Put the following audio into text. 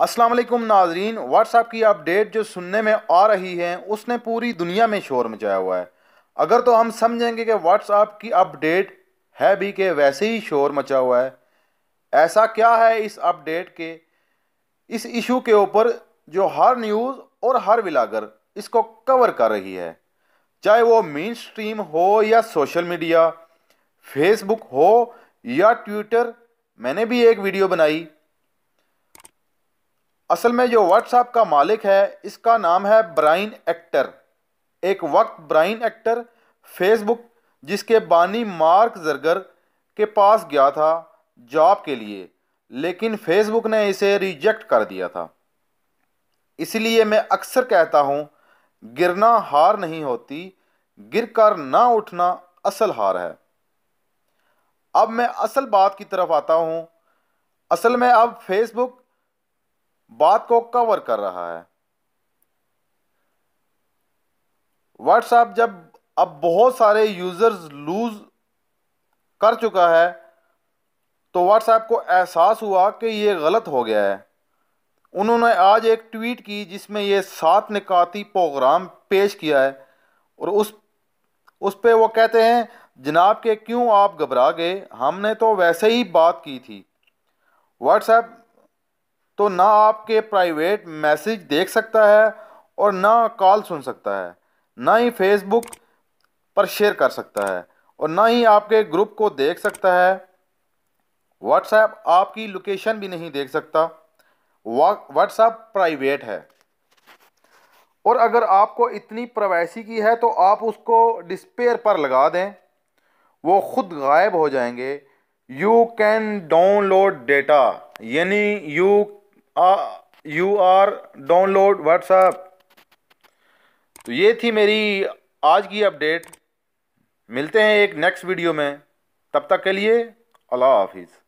असलम नाजरीन व्हाट्सएप की अपडेट जो सुनने में आ रही है उसने पूरी दुनिया में शोर मचाया हुआ है अगर तो हम समझेंगे कि व्हाट्सएप की अपडेट है भी के वैसे ही शोर मचा हुआ है ऐसा क्या है इस अपडेट के इस इशू के ऊपर जो हर न्यूज़ और हर विलागर इसको कवर कर रही है चाहे वो मेन स्ट्रीम हो या सोशल मीडिया फेसबुक हो या ट्विटर मैंने भी एक वीडियो बनाई असल में जो व्हाट्सएप का मालिक है इसका नाम है ब्राइन एक्टर एक वक्त ब्राइन एक्टर फेसबुक जिसके बानी मार्क जरगर के पास गया था जॉब के लिए लेकिन फेसबुक ने इसे रिजेक्ट कर दिया था इसलिए मैं अक्सर कहता हूँ गिरना हार नहीं होती गिर कर ना उठना असल हार है अब मैं असल बात की तरफ आता हूँ असल में अब फेसबुक बात को कवर कर रहा है व्हाट्सएप जब अब बहुत सारे यूजर्स लूज कर चुका है तो व्हाट्सएप को एहसास हुआ कि ये गलत हो गया है उन्होंने आज एक ट्वीट की जिसमें ये सात निकाती प्रोग्राम पेश किया है और उस उस पर वो कहते हैं जनाब के क्यों आप घबरा गए हमने तो वैसे ही बात की थी व्हाट्सएप तो ना आपके प्राइवेट मैसेज देख सकता है और ना कॉल सुन सकता है ना ही फेसबुक पर शेयर कर सकता है और ना ही आपके ग्रुप को देख सकता है व्हाट्सएप आपकी लोकेशन भी नहीं देख सकता व्हाट्सएप प्राइवेट है और अगर आपको इतनी प्राइवेसी की है तो आप उसको डिस्पेयर पर लगा दें वो खुद गायब हो जाएंगे यू कैन डाउनलोड डेटा यानी you you are download WhatsApp तो ये थी मेरी आज की अपडेट मिलते हैं एक नेक्स्ट वीडियो में तब तक के लिए अल्लाह हाफिज़